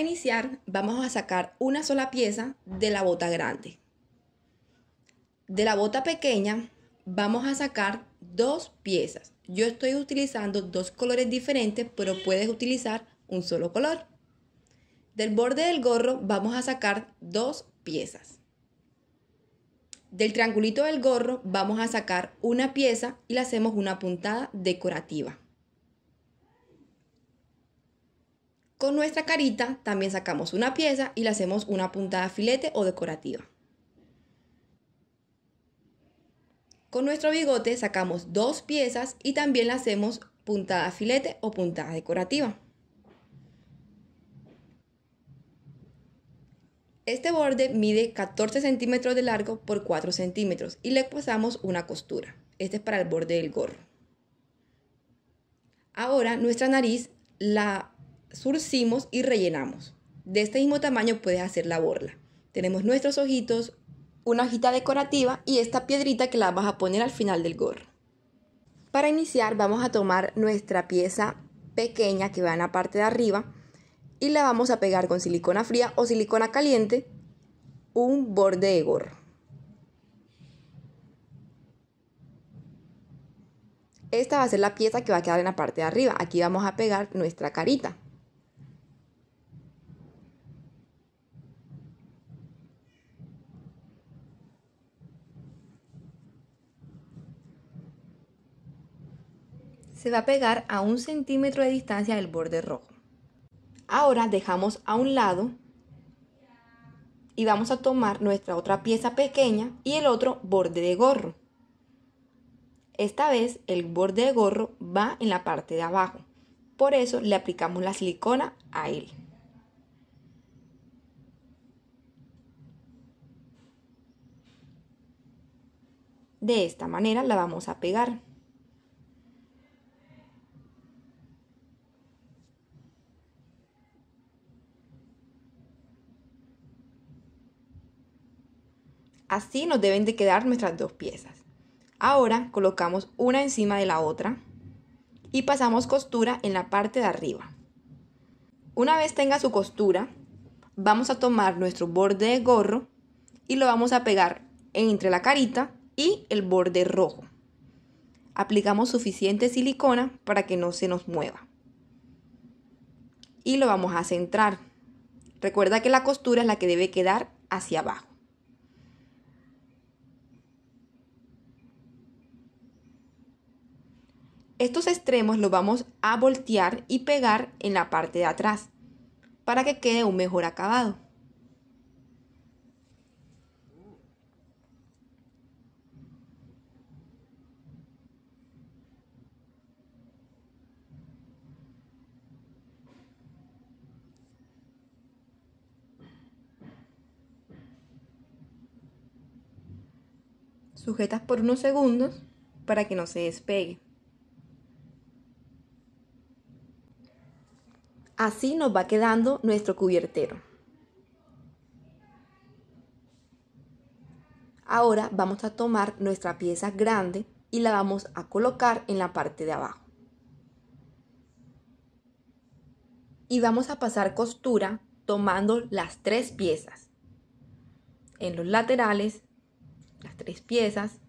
iniciar, vamos a sacar una sola pieza de la bota grande. De la bota pequeña, vamos a sacar dos piezas. Yo estoy utilizando dos colores diferentes, pero puedes utilizar un solo color. Del borde del gorro vamos a sacar dos piezas. Del triangulito del gorro vamos a sacar una pieza y le hacemos una puntada decorativa. Con nuestra carita también sacamos una pieza y le hacemos una puntada filete o decorativa. Con nuestro bigote sacamos dos piezas y también le hacemos puntada filete o puntada decorativa. Este borde mide 14 centímetros de largo por 4 centímetros y le pasamos una costura. Este es para el borde del gorro. Ahora nuestra nariz la surcimos y rellenamos. De este mismo tamaño puedes hacer la borla. Tenemos nuestros ojitos, una hojita decorativa y esta piedrita que la vas a poner al final del gorro. Para iniciar vamos a tomar nuestra pieza pequeña que va en la parte de arriba y la vamos a pegar con silicona fría o silicona caliente un borde de gorro. Esta va a ser la pieza que va a quedar en la parte de arriba. Aquí vamos a pegar nuestra carita. se va a pegar a un centímetro de distancia del borde rojo. Ahora dejamos a un lado y vamos a tomar nuestra otra pieza pequeña y el otro borde de gorro. Esta vez el borde de gorro va en la parte de abajo, por eso le aplicamos la silicona a él. De esta manera la vamos a pegar. Así nos deben de quedar nuestras dos piezas. Ahora colocamos una encima de la otra y pasamos costura en la parte de arriba. Una vez tenga su costura, vamos a tomar nuestro borde de gorro y lo vamos a pegar entre la carita y el borde rojo. Aplicamos suficiente silicona para que no se nos mueva. Y lo vamos a centrar. Recuerda que la costura es la que debe quedar hacia abajo. Estos extremos los vamos a voltear y pegar en la parte de atrás para que quede un mejor acabado. Sujetas por unos segundos para que no se despegue. Así nos va quedando nuestro cubiertero. Ahora vamos a tomar nuestra pieza grande y la vamos a colocar en la parte de abajo. Y vamos a pasar costura tomando las tres piezas. En los laterales, las tres piezas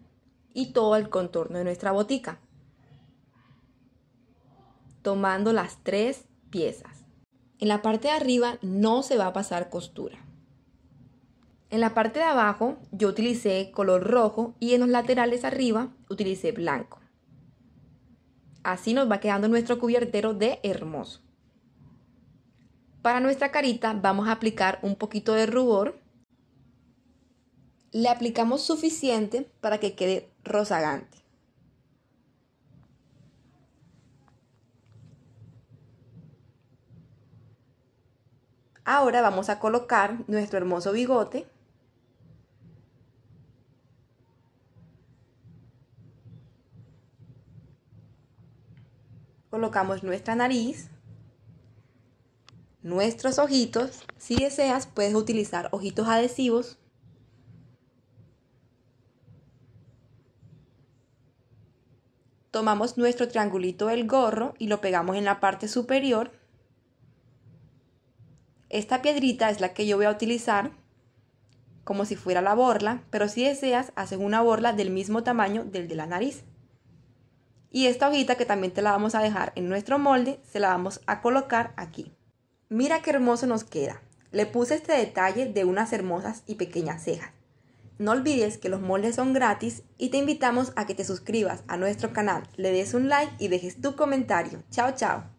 y todo el contorno de nuestra botica. Tomando las tres piezas. En la parte de arriba no se va a pasar costura. En la parte de abajo yo utilicé color rojo y en los laterales arriba utilicé blanco. Así nos va quedando nuestro cubiertero de hermoso. Para nuestra carita vamos a aplicar un poquito de rubor. Le aplicamos suficiente para que quede rozagante. Ahora vamos a colocar nuestro hermoso bigote. Colocamos nuestra nariz, nuestros ojitos. Si deseas, puedes utilizar ojitos adhesivos tomamos nuestro triangulito del gorro y lo pegamos en la parte superior esta piedrita es la que yo voy a utilizar como si fuera la borla, pero si deseas, haces una borla del mismo tamaño del de la nariz. Y esta hojita que también te la vamos a dejar en nuestro molde, se la vamos a colocar aquí. Mira qué hermoso nos queda. Le puse este detalle de unas hermosas y pequeñas cejas. No olvides que los moldes son gratis y te invitamos a que te suscribas a nuestro canal, le des un like y dejes tu comentario. Chao, chao.